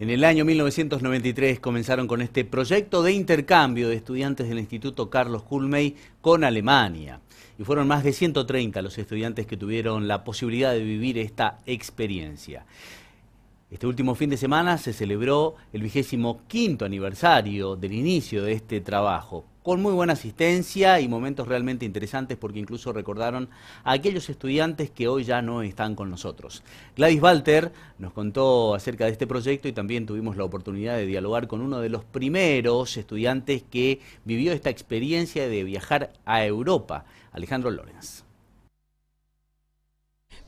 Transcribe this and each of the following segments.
En el año 1993 comenzaron con este proyecto de intercambio de estudiantes del Instituto Carlos Kulmey con Alemania. Y fueron más de 130 los estudiantes que tuvieron la posibilidad de vivir esta experiencia. Este último fin de semana se celebró el vigésimo quinto aniversario del inicio de este trabajo, con muy buena asistencia y momentos realmente interesantes porque incluso recordaron a aquellos estudiantes que hoy ya no están con nosotros. Gladys Walter nos contó acerca de este proyecto y también tuvimos la oportunidad de dialogar con uno de los primeros estudiantes que vivió esta experiencia de viajar a Europa, Alejandro Lorenz.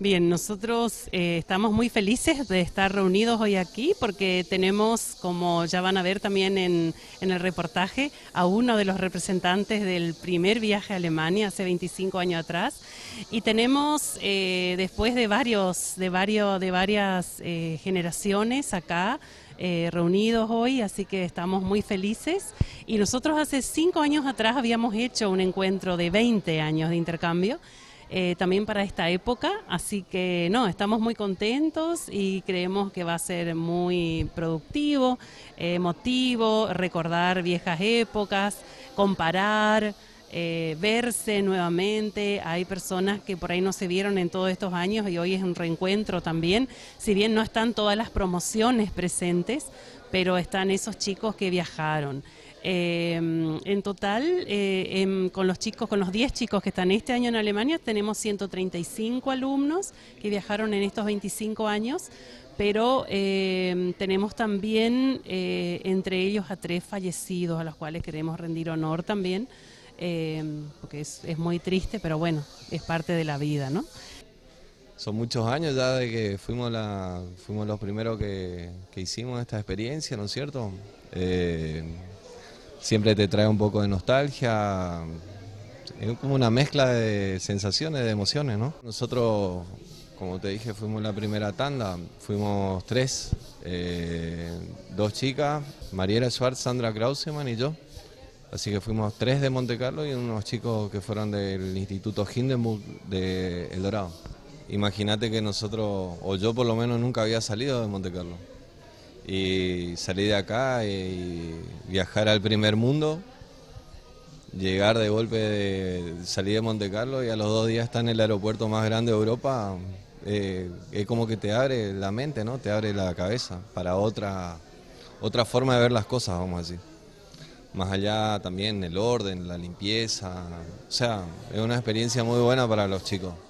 Bien, nosotros eh, estamos muy felices de estar reunidos hoy aquí porque tenemos, como ya van a ver también en, el reportaje, a uno de los representantes del primer viaje a Alemania hace 25 años atrás. Y tenemos, eh, después de, varios, de, varios, de varias eh, generaciones acá, reunidos hoy, así que estamos muy felices. Y nosotros hace cinco años atrás habíamos hecho un encuentro de 20 años de intercambio eh, también para esta época. Así que no, estamos muy contentos y creemos que va a ser muy productivo, eh, emotivo, recordar viejas épocas, comparar. Eh, verse nuevamente. Hay personas que por ahí no se vieron en todos estos años y hoy es un reencuentro también. Si bien no están todas las promociones presentes, pero están esos chicos que viajaron. Em, en total, eh, em, con los chicos, con los 10 chicos que están este año en Alemania, tenemos 135 alumnos que viajaron en estos 25 años, pero em, tenemos también eh, entre ellos a tres fallecidos a los cuales queremos rendir honor también, porque es, muy triste, pero bueno, es parte de la vida, ¿no? son muchos años ya de que fuimos la fuimos los primeros que, hicimos esta experiencia, ¿no es cierto? Eh, siempre te trae un poco de nostalgia, es como una mezcla de sensaciones, de emociones, ¿no? Nosotros, como te dije, fuimos la primera tanda, fuimos tres, eh, dos chicas, Mariela Schwartz, Sandra Krausemann y yo. Así que fuimos tres de Monte Carlo y unos chicos que fueron del Instituto Hindenburg de El Dorado. Imagínate que nosotros, o yo por lo menos, nunca había salido de Monte Carlo y salir de acá y viajar al primer mundo, llegar de golpe, de, salir de Monte Carlo y a los dos días estar en el aeropuerto más grande de Europa, eh, es como que te abre la mente, ¿no? Te abre la cabeza para otra, otra forma de ver las cosas, vamos a decir. Más allá también el orden, la limpieza, o sea, es una experiencia muy buena para los chicos.